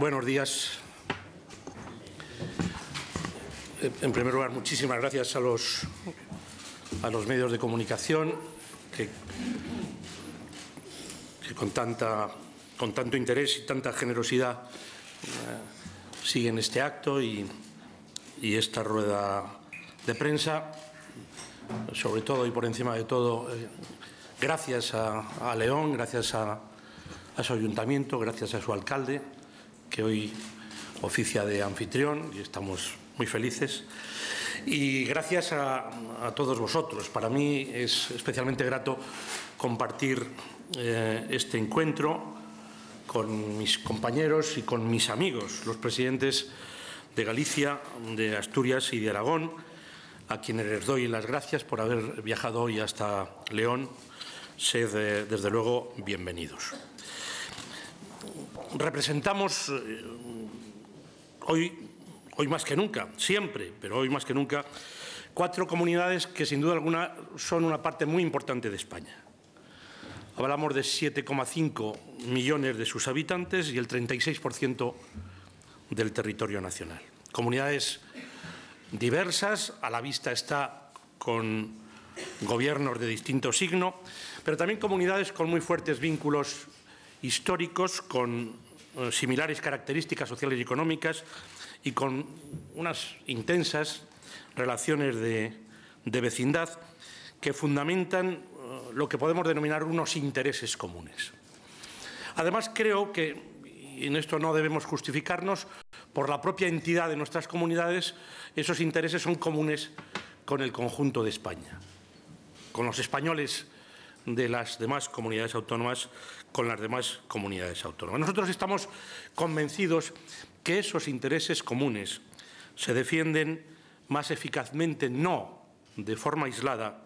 Buenos días. En primer lugar, muchísimas gracias a los, a los medios de comunicación que, con, tanta, con tanto interés y tanta generosidad eh, siguen este acto y, esta rueda de prensa. Sobre todo y por encima de todo, eh, gracias a, León, gracias a su ayuntamiento, gracias a su alcalde que hoy oficia de anfitrión y estamos muy felices. Y gracias a, todos vosotros. Para mí es especialmente grato compartir eh, este encuentro con mis compañeros y con mis amigos, los presidentes de Galicia, de Asturias y de Aragón, a quienes les doy las gracias por haber viajado hoy hasta León. Sed, eh, desde luego, bienvenidos representamos eh, hoy, hoy más que nunca, siempre, pero hoy más que nunca, cuatro comunidades que sin duda alguna son una parte muy importante de España. Hablamos de 7,5 millones de sus habitantes y el 36% del territorio nacional. Comunidades diversas, a la vista está con gobiernos de distinto signo, pero también comunidades con muy fuertes vínculos históricos con eh, similares características sociales y económicas y con unas intensas relaciones de, vecindad que fundamentan eh, lo que podemos denominar unos intereses comunes. Además, creo que, y en esto no debemos justificarnos, por la propia entidad de nuestras comunidades, esos intereses son comunes con el conjunto de España. Con los españoles de las demás comunidades autónomas con las demás comunidades autónomas. Nosotros estamos convencidos que esos intereses comunes se defienden más eficazmente no de forma aislada,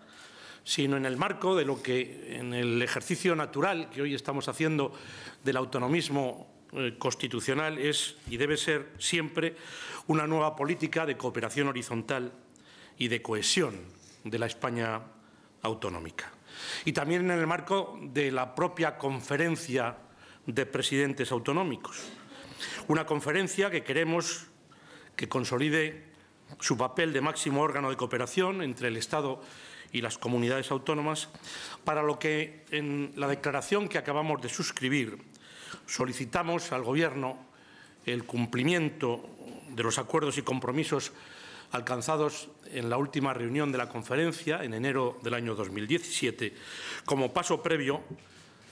sino en el marco de lo que en el ejercicio natural que hoy estamos haciendo del autonomismo eh, constitucional es y debe ser siempre una nueva política de cooperación horizontal y de cohesión de la España autonómica y también en el marco de la propia conferencia de presidentes autonómicos. Una conferencia que queremos que consolide su papel de máximo órgano de cooperación entre el Estado y las comunidades autónomas, para lo que en la declaración que acabamos de suscribir solicitamos al Gobierno el cumplimiento de los acuerdos y compromisos alcanzados en la última reunión de la conferencia, en enero del año 2017, como paso previo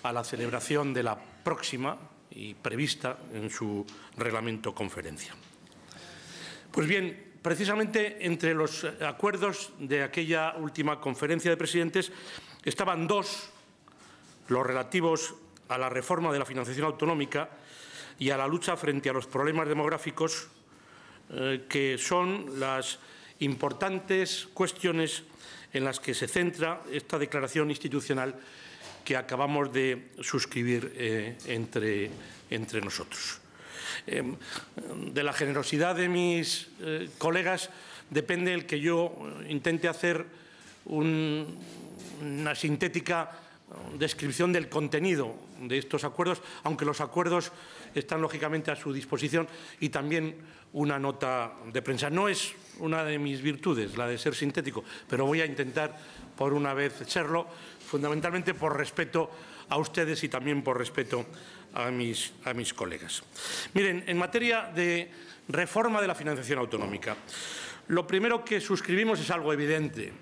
a la celebración de la próxima y prevista en su reglamento conferencia. Pues bien, precisamente entre los acuerdos de aquella última conferencia de presidentes estaban dos, los relativos a la reforma de la financiación autonómica y a la lucha frente a los problemas demográficos eh, que son las importantes cuestiones en las que se centra esta declaración institucional que acabamos de suscribir eh, entre, nosotros. Eh, de la generosidad de mis colegas depende el que yo intente hacer una sintética descripción del contenido de estos acuerdos, aunque los acuerdos están lógicamente a su disposición y también una nota de prensa. No es una de mis virtudes, la de ser sintético, pero voy a intentar por una vez serlo, fundamentalmente por respeto a ustedes y también por respeto a mis, a mis colegas. Miren, en materia de reforma de la financiación autonómica, lo primero que suscribimos es algo evidente.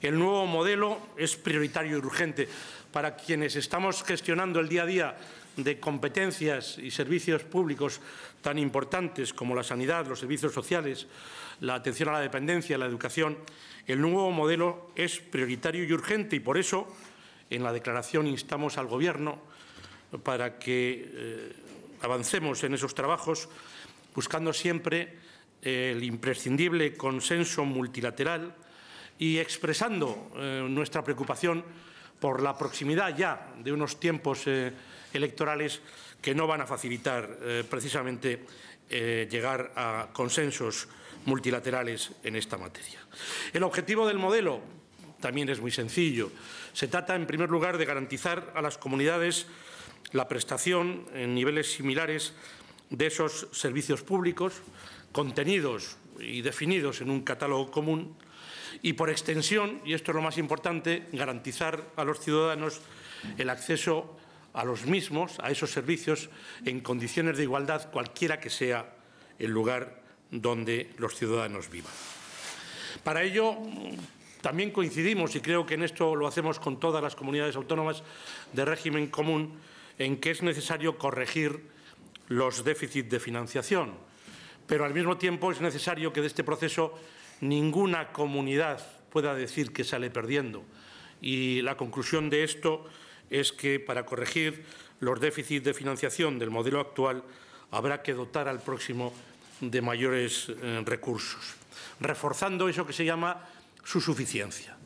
El nuevo modelo es prioritario y urgente para quienes estamos gestionando el día a día de competencias y servicios públicos tan importantes como la sanidad, los servicios sociales, la atención a la dependencia, la educación, el nuevo modelo es prioritario y urgente y por eso en la declaración instamos al Gobierno para que eh, avancemos en esos trabajos buscando siempre el imprescindible consenso multilateral y expresando eh, nuestra preocupación por la proximidad ya de unos tiempos eh, electorales que no van a facilitar eh, precisamente eh, llegar a consensos multilaterales en esta materia. El objetivo del modelo también es muy sencillo. Se trata, en primer lugar, de garantizar a las comunidades la prestación en niveles similares de esos servicios públicos contenidos y definidos en un catálogo común y, por extensión, y esto es lo más importante, garantizar a los ciudadanos el acceso a los mismos, a esos servicios, en condiciones de igualdad, cualquiera que sea el lugar donde los ciudadanos vivan. Para ello, también coincidimos, y creo que en esto lo hacemos con todas las comunidades autónomas de régimen común, en que es necesario corregir los déficits de financiación, pero al mismo tiempo es necesario que de este proceso ninguna comunidad pueda decir que sale perdiendo. Y la conclusión de esto es que para corregir los déficits de financiación del modelo actual habrá que dotar al próximo de mayores eh, recursos, reforzando eso que se llama su suficiencia.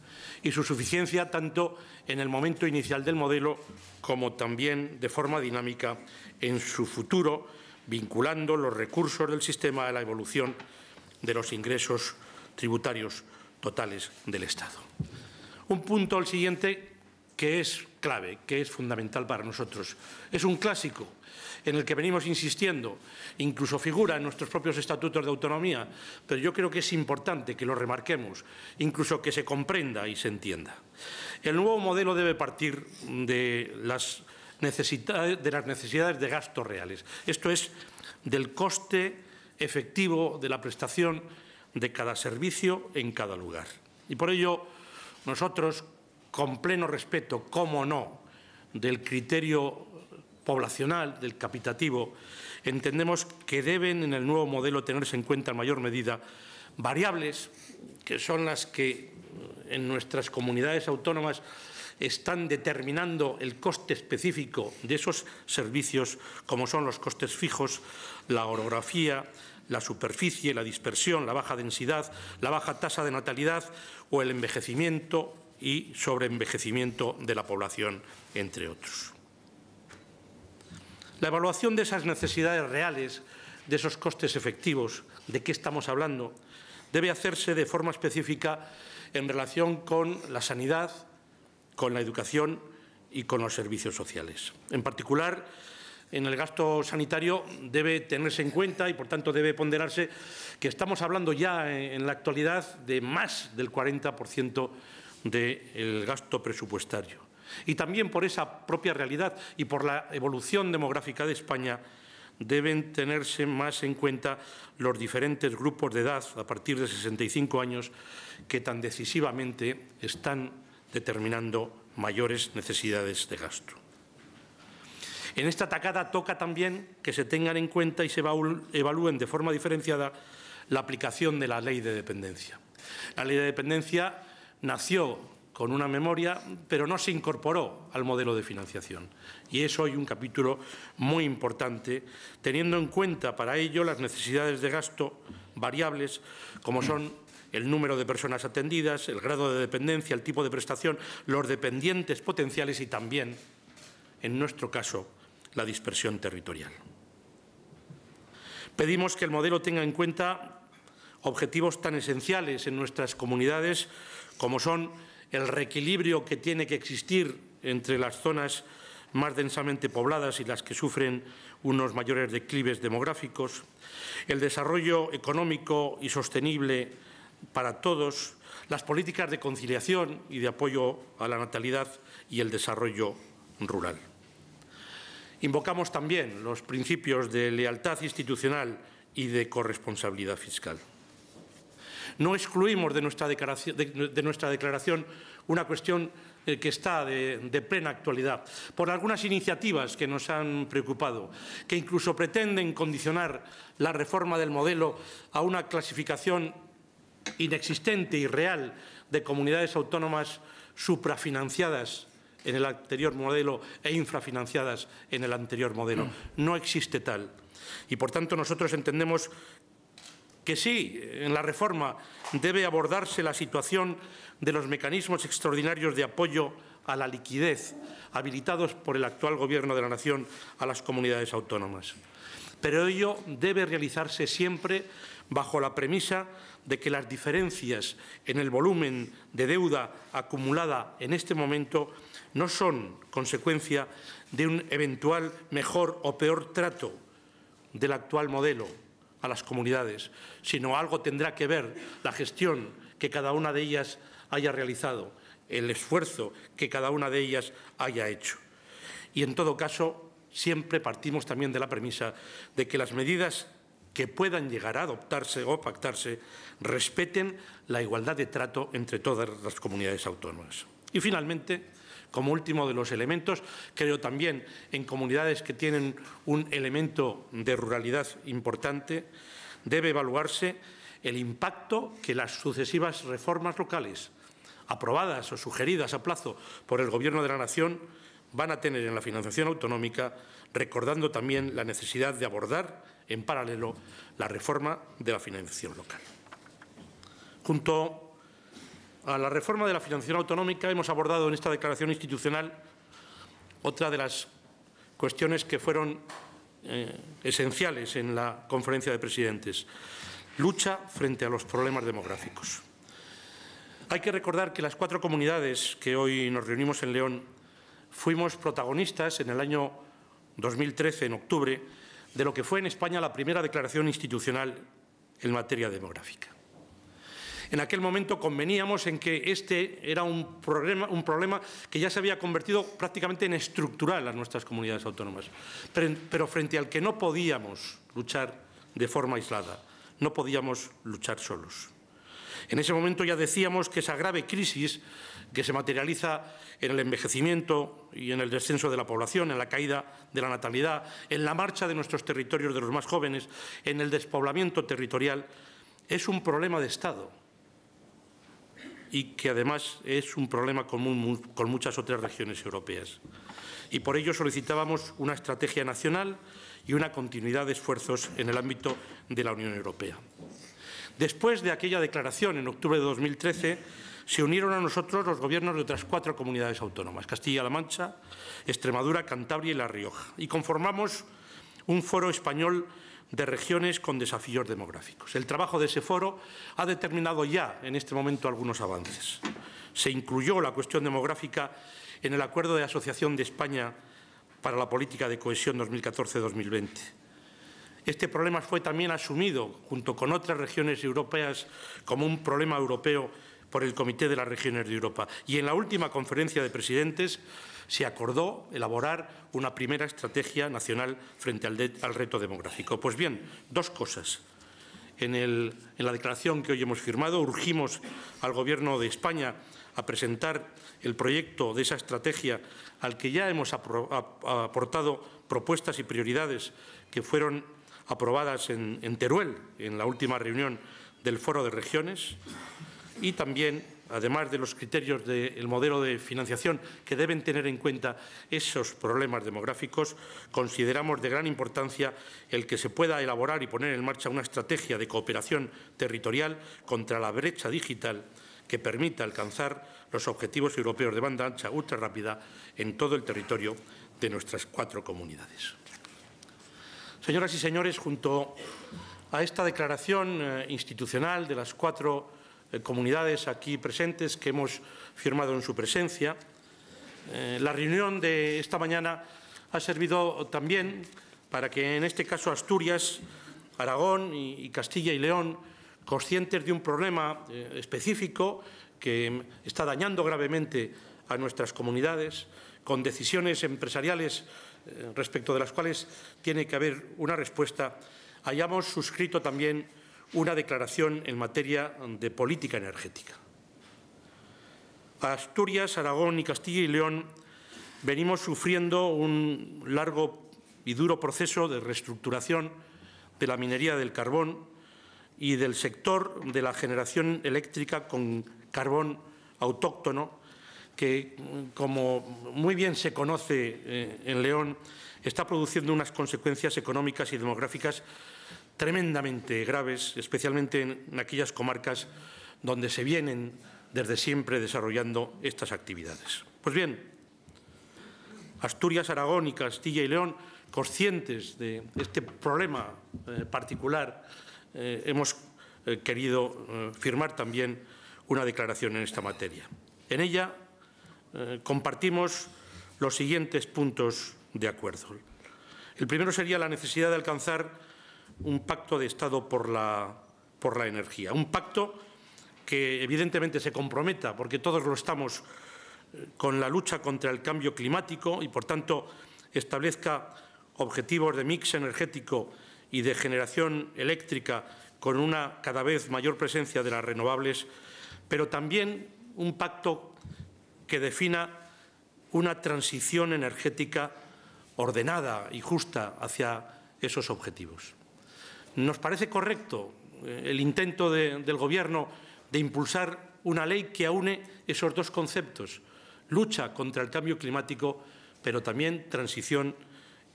Y su suficiencia tanto en el momento inicial del modelo como también de forma dinámica en su futuro, vinculando los recursos del sistema a la evolución de los ingresos tributarios totales del Estado. Un punto al siguiente que es clave, que es fundamental para nosotros. Es un clásico en el que venimos insistiendo, incluso figura en nuestros propios estatutos de autonomía, pero yo creo que es importante que lo remarquemos, incluso que se comprenda y se entienda. El nuevo modelo debe partir de las necesidades de, las necesidades de gastos reales, esto es, del coste efectivo de la prestación de cada servicio en cada lugar. Y por ello, nosotros, con pleno respeto, cómo no, del criterio poblacional, del capitativo, entendemos que deben en el nuevo modelo tenerse en cuenta en mayor medida variables que son las que eh, en nuestras comunidades autónomas están determinando el coste específico de esos servicios, como son los costes fijos, la orografía, la superficie, la dispersión, la baja densidad, la baja tasa de natalidad o el envejecimiento y sobreenvejecimiento de la población, entre otros. La evaluación de esas necesidades reales, de esos costes efectivos, de qué estamos hablando, debe hacerse de forma específica en relación con la sanidad, con la educación y con los servicios sociales. En particular, en el gasto sanitario debe tenerse en cuenta y, por tanto, debe ponderarse que estamos hablando ya en la actualidad de más del 40% del gasto presupuestario. Y también por esa propia realidad y por la evolución demográfica de España deben tenerse más en cuenta los diferentes grupos de edad a partir de 65 años que tan decisivamente están determinando mayores necesidades de gasto. En esta atacada toca también que se tengan en cuenta y se evalúen de forma diferenciada la aplicación de la ley de dependencia. La ley de dependencia nació con una memoria, pero no se incorporó al modelo de financiación. Y es hoy un capítulo muy importante, teniendo en cuenta para ello las necesidades de gasto variables, como son el número de personas atendidas, el grado de dependencia, el tipo de prestación, los dependientes potenciales y también, en nuestro caso, la dispersión territorial. Pedimos que el modelo tenga en cuenta objetivos tan esenciales en nuestras comunidades como son el reequilibrio que tiene que existir entre las zonas más densamente pobladas y las que sufren unos mayores declives demográficos, el desarrollo económico y sostenible para todos, las políticas de conciliación y de apoyo a la natalidad y el desarrollo rural. Invocamos también los principios de lealtad institucional y de corresponsabilidad fiscal. No excluimos de nuestra declaración, una cuestión eh, que está de, plena actualidad por algunas iniciativas que nos han preocupado, que incluso pretenden condicionar la reforma del modelo a una clasificación inexistente y real de comunidades autónomas suprafinanciadas en el anterior modelo e infrafinanciadas en el anterior modelo. Mm. No existe tal. Y, por tanto, nosotros entendemos que sí, en la reforma debe abordarse la situación de los mecanismos extraordinarios de apoyo a la liquidez habilitados por el actual Gobierno de la Nación a las comunidades autónomas. Pero ello debe realizarse siempre bajo la premisa de que las diferencias en el volumen de deuda acumulada en este momento no son consecuencia de un eventual mejor o peor trato del actual modelo a las comunidades, sino algo tendrá que ver la gestión que cada una de ellas haya realizado, el esfuerzo que cada una de ellas haya hecho. Y, en todo caso, siempre partimos también de la premisa de que las medidas que puedan llegar a adoptarse o pactarse respeten la igualdad de trato entre todas las comunidades autónomas. Y finalmente, como último de los elementos, creo también en comunidades que tienen un elemento de ruralidad importante, debe evaluarse el impacto que las sucesivas reformas locales, aprobadas o sugeridas a plazo por el Gobierno de la Nación, van a tener en la financiación autonómica, recordando también la necesidad de abordar en paralelo la reforma de la financiación local. Junto a la reforma de la financiación autonómica hemos abordado en esta declaración institucional otra de las cuestiones que fueron eh, esenciales en la conferencia de presidentes, lucha frente a los problemas demográficos. Hay que recordar que las cuatro comunidades que hoy nos reunimos en León fuimos protagonistas en el año 2013, en octubre, de lo que fue en España la primera declaración institucional en materia demográfica. En aquel momento conveníamos en que este era un problema, que ya se había convertido prácticamente en estructural a nuestras comunidades autónomas, pero frente al que no podíamos luchar de forma aislada, no podíamos luchar solos. En ese momento ya decíamos que esa grave crisis que se materializa en el envejecimiento y en el descenso de la población, en la caída de la natalidad, en la marcha de nuestros territorios de los más jóvenes, en el despoblamiento territorial, es un problema de Estado y que además es un problema común con muchas otras regiones europeas. Y por ello solicitábamos una estrategia nacional y una continuidad de esfuerzos en el ámbito de la Unión Europea. Después de aquella declaración en octubre de 2013, se unieron a nosotros los gobiernos de otras cuatro comunidades autónomas, Castilla-La Mancha, Extremadura, Cantabria y La Rioja, y conformamos un foro español de regiones con desafíos demográficos. El trabajo de ese foro ha determinado ya en este momento algunos avances. Se incluyó la cuestión demográfica en el acuerdo de asociación de España para la política de cohesión 2014-2020. Este problema fue también asumido, junto con otras regiones europeas, como un problema europeo por el Comité de las Regiones de Europa. Y en la última conferencia de presidentes se acordó elaborar una primera estrategia nacional frente al, reto demográfico. Pues bien, dos cosas. En, la declaración que hoy hemos firmado, urgimos al Gobierno de España a presentar el proyecto de esa estrategia al que ya hemos aportado propuestas y prioridades que fueron aprobadas en Teruel, en la última reunión del Foro de Regiones y también, además de los criterios del modelo de financiación que deben tener en cuenta esos problemas demográficos, consideramos de gran importancia el que se pueda elaborar y poner en marcha una estrategia de cooperación territorial contra la brecha digital que permita alcanzar los objetivos europeos de banda ancha ultra rápida en todo el territorio de nuestras cuatro comunidades. Señoras y señores, junto a esta declaración eh, institucional de las cuatro eh, comunidades aquí presentes que hemos firmado en su presencia. Eh, la reunión de esta mañana ha servido también para que, en este caso, Asturias, Aragón y, Castilla y León, conscientes de un problema eh, específico que em, está dañando gravemente a nuestras comunidades, con decisiones empresariales respecto de las cuales tiene que haber una respuesta, hayamos suscrito también una declaración en materia de política energética. Asturias, Aragón y Castilla y León venimos sufriendo un largo y duro proceso de reestructuración de la minería del carbón y del sector de la generación eléctrica con carbón autóctono, que, como muy bien se conoce eh, en León, está produciendo unas consecuencias económicas y demográficas tremendamente graves, especialmente en aquellas comarcas donde se vienen desde siempre desarrollando estas actividades. Pues bien, Asturias, Aragón y Castilla y León, conscientes de este problema eh, particular, eh, hemos eh, querido firmar también una declaración en esta materia. En ella compartimos los siguientes puntos de acuerdo. El primero sería la necesidad de alcanzar un pacto de Estado por la, por la energía, un pacto que evidentemente se comprometa, porque todos lo estamos eh, con la lucha contra el cambio climático y, por tanto, establezca objetivos de mix energético y de generación eléctrica con una cada vez mayor presencia de las renovables, pero también un pacto que defina una transición energética ordenada y justa hacia esos objetivos. Nos parece correcto eh, el intento del Gobierno de impulsar una ley que aúne esos dos conceptos, lucha contra el cambio climático, pero también transición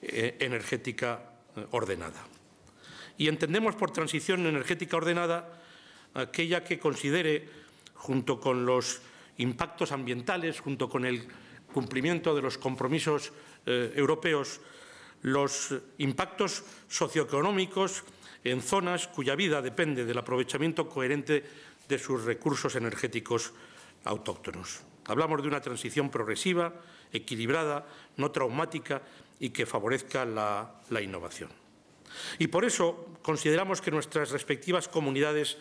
eh, energética eh, ordenada. Y entendemos por transición energética ordenada aquella que considere, junto con los impactos ambientales, junto con el cumplimiento de los compromisos eh, europeos los impactos socioeconómicos en zonas cuya vida depende del aprovechamiento coherente de sus recursos energéticos autóctonos. Hablamos de una transición progresiva, equilibrada, no traumática y que favorezca la, la innovación. Y por eso consideramos que nuestras respectivas comunidades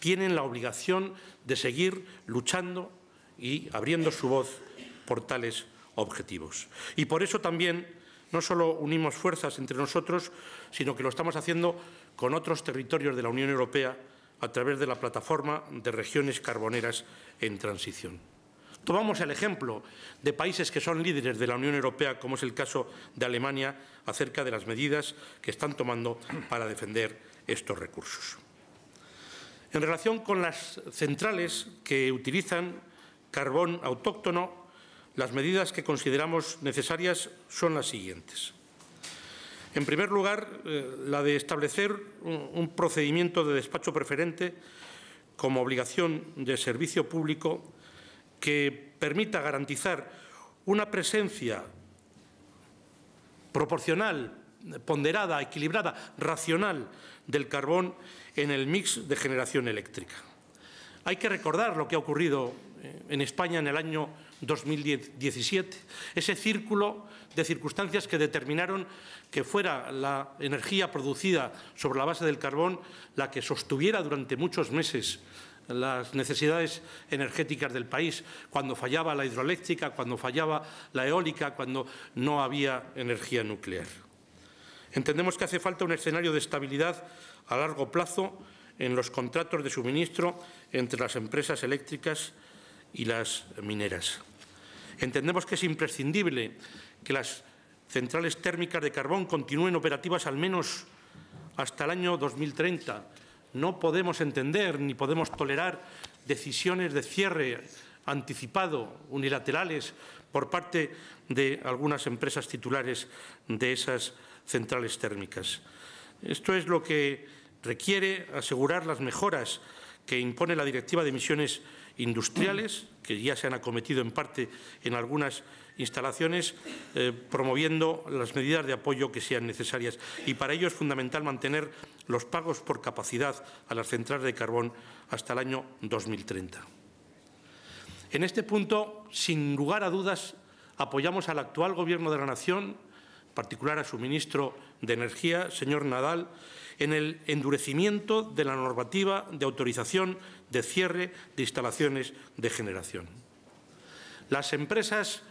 tienen la obligación de seguir luchando y abriendo su voz por tales objetivos. Y por eso también no solo unimos fuerzas entre nosotros, sino que lo estamos haciendo con otros territorios de la Unión Europea a través de la plataforma de regiones carboneras en transición. Tomamos el ejemplo de países que son líderes de la Unión Europea, como es el caso de Alemania, acerca de las medidas que están tomando para defender estos recursos. En relación con las centrales que utilizan carbón autóctono, las medidas que consideramos necesarias son las siguientes. En primer lugar, eh, la de establecer un, un procedimiento de despacho preferente como obligación de servicio público que permita garantizar una presencia proporcional, ponderada, equilibrada, racional del carbón en el mix de generación eléctrica. Hay que recordar lo que ha ocurrido eh, en España en el año 2017, ese círculo de circunstancias que determinaron que fuera la energía producida sobre la base del carbón la que sostuviera durante muchos meses las necesidades energéticas del país, cuando fallaba la hidroeléctrica, cuando fallaba la eólica, cuando no había energía nuclear. Entendemos que hace falta un escenario de estabilidad a largo plazo en los contratos de suministro entre las empresas eléctricas y las mineras. Entendemos que es imprescindible que las centrales térmicas de carbón continúen operativas al menos hasta el año 2030. No podemos entender ni podemos tolerar decisiones de cierre anticipado, unilaterales, por parte de algunas empresas titulares de esas centrales térmicas. Esto es lo que requiere asegurar las mejoras que impone la Directiva de Emisiones industriales, que ya se han acometido en parte en algunas instalaciones, eh, promoviendo las medidas de apoyo que sean necesarias. Y para ello es fundamental mantener los pagos por capacidad a las centrales de carbón hasta el año 2030. En este punto, sin lugar a dudas, apoyamos al actual Gobierno de la Nación, en particular a su ministro de Energía, señor Nadal, en el endurecimiento de la normativa de autorización de cierre de instalaciones de generación. Las empresas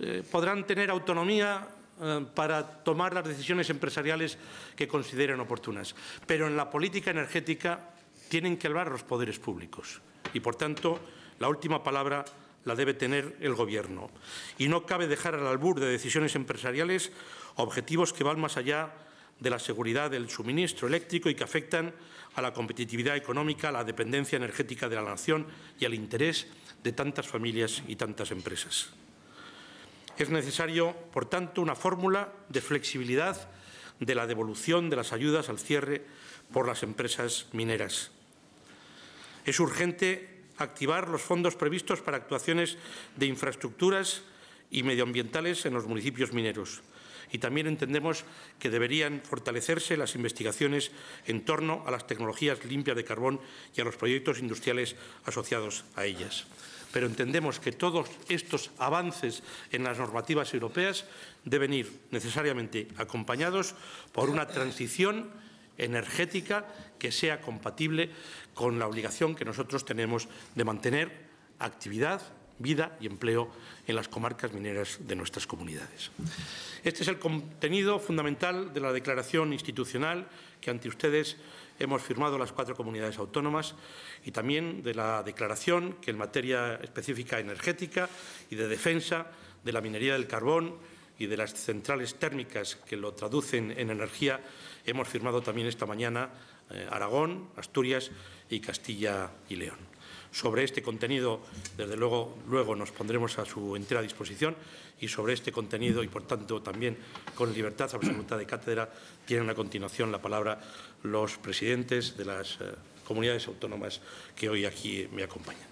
eh, podrán tener autonomía eh, para tomar las decisiones empresariales que consideren oportunas, pero en la política energética tienen que hablar los poderes públicos y, por tanto, la última palabra la debe tener el Gobierno. Y no cabe dejar al albur de decisiones empresariales objetivos que van más allá de la seguridad del suministro eléctrico y que afectan a la competitividad económica, a la dependencia energética de la nación y al interés de tantas familias y tantas empresas. Es necesario, por tanto, una fórmula de flexibilidad de la devolución de las ayudas al cierre por las empresas mineras. Es urgente activar los fondos previstos para actuaciones de infraestructuras y medioambientales en los municipios mineros y también entendemos que deberían fortalecerse las investigaciones en torno a las tecnologías limpias de carbón y a los proyectos industriales asociados a ellas. Pero entendemos que todos estos avances en las normativas europeas deben ir necesariamente acompañados por una transición energética que sea compatible con la obligación que nosotros tenemos de mantener actividad vida y empleo en las comarcas mineras de nuestras comunidades. Este es el contenido fundamental de la declaración institucional que ante ustedes hemos firmado las cuatro comunidades autónomas y también de la declaración que en materia específica energética y de defensa de la minería del carbón y de las centrales térmicas que lo traducen en energía hemos firmado también esta mañana eh, Aragón, Asturias y Castilla y León sobre este contenido, desde luego, luego nos pondremos a su entera disposición y sobre este contenido y, por tanto, también con libertad absoluta de cátedra, tienen a continuación la palabra los presidentes de las eh, comunidades autónomas que hoy aquí me acompañan.